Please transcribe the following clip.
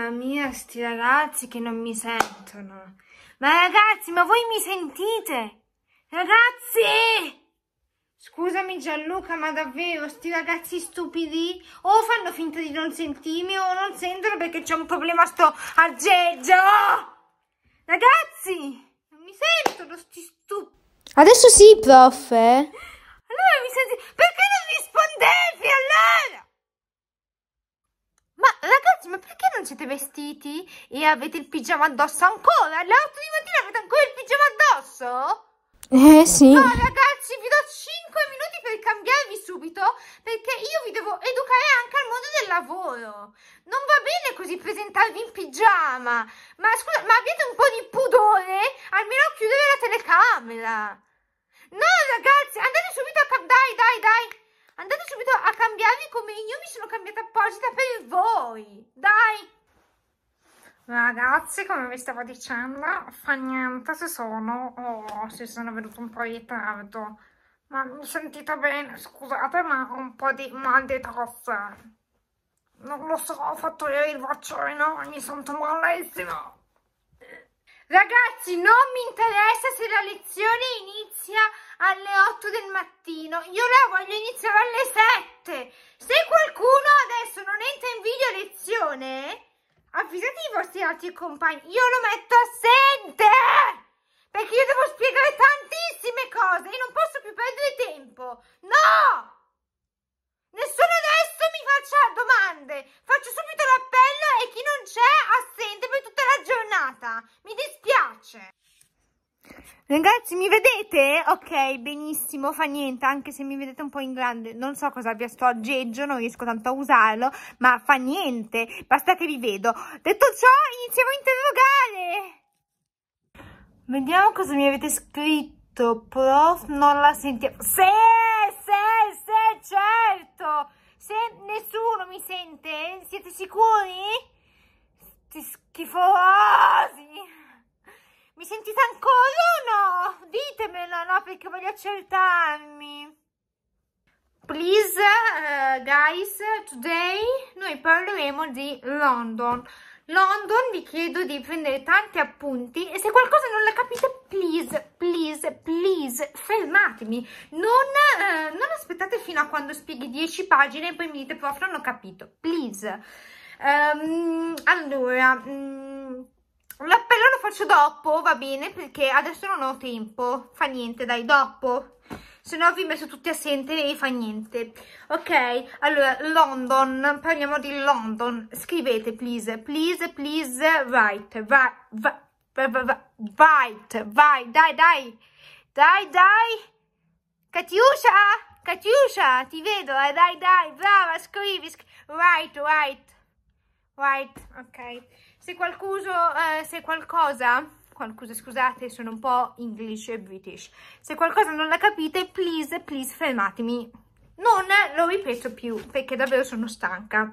Mamma mia, sti ragazzi che non mi sentono. Ma ragazzi, ma voi mi sentite? Ragazzi! Scusami Gianluca, ma davvero, sti ragazzi stupidi o fanno finta di non sentirmi o non sentono perché c'è un problema sto aggeggio! Ragazzi, non mi sentono sti stupidi. Adesso sì, prof. Eh. Allora mi sento avete vestiti e avete il pigiama addosso ancora? Alle 8 di mattina avete ancora il pigiama addosso? Eh sì. No ragazzi, vi do 5 minuti per cambiarvi subito perché io vi devo educare anche al mondo del lavoro. Non va bene così presentarvi in pigiama. Ma scusa, ma abbiate un po' di pudore? Almeno a chiudere la telecamera. No ragazzi, andate subito a cambiare. Dai, dai, dai. Andate subito a cambiarvi come io mi sono cambiata apposita per voi. Dai. Ragazzi, come vi stavo dicendo, fa niente se sono, oh, se sono venuto un po' di ritardo. Ma mi sentite bene? Scusate, ma ho un po' di mal di tosse. Non lo so, ho fatto ieri il vaccino, mi sento malissimo. Ragazzi, non mi interessa se la lezione inizia alle 8 del mattino. Io la voglio iniziare alle 7. Se qualcuno adesso non entra in video lezione fidati i vostri altri compagni. Io lo metto assente! Perché io devo spiegare tantissime cose e non posso più perdere tempo. No! Nessuno adesso mi faccia domande. Ragazzi, mi vedete? Ok, benissimo, fa niente, anche se mi vedete un po' in grande, non so cosa vi sto aggeggio, non riesco tanto a usarlo, ma fa niente, basta che vi vedo. Detto ciò, iniziamo a interrogare! Vediamo cosa mi avete scritto, prof, non la sentiamo. Se, se, se, certo! Se nessuno mi sente, siete sicuri? Sti schifosi! sentite ancora o oh, no? Ditemelo, no, perché voglio accertarmi. Please, uh, guys, today noi parleremo di London. London vi chiedo di prendere tanti appunti e se qualcosa non la capite, please, please, please, fermatemi. Non, eh, non aspettate fino a quando spieghi 10 pagine e poi mi dite prof non ho capito, please. Um, allora... Um, l'appello lo faccio dopo, va bene, perché adesso non ho tempo, fa niente, dai, dopo. Se no vi metto tutti assente e fa niente. Ok, allora, London, parliamo di London. Scrivete, please, please, please, write, vai, vai, write, vai, dai, dai, dai, dai. Katiusha! Catiuscia, ti vedo, eh, dai, dai, brava, scrivi, scrivi, write. Write, right, ok. Se, qualcuso, eh, se qualcosa, qualcosa, scusate, sono un po' English e British, se qualcosa non la capite, please, please fermatemi. Non lo ripeto più, perché davvero sono stanca.